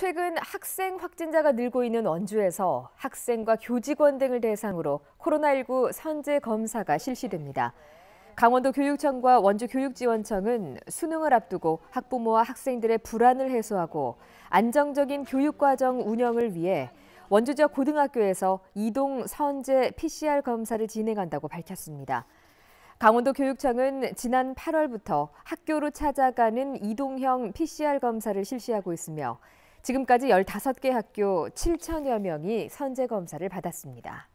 최근 학생 확진자가 늘고 있는 원주에서 학생과 교직원 등을 대상으로 코로나19 선제 검사가 실시됩니다. 강원도 교육청과 원주교육지원청은 수능을 앞두고 학부모와 학생들의 불안을 해소하고 안정적인 교육과정 운영을 위해 원주 지 고등학교에서 이동 선제 PCR 검사를 진행한다고 밝혔습니다. 강원도 교육청은 지난 8월부터 학교로 찾아가는 이동형 PCR 검사를 실시하고 있으며 지금까지 15개 학교 7천여 명이 선제 검사를 받았습니다.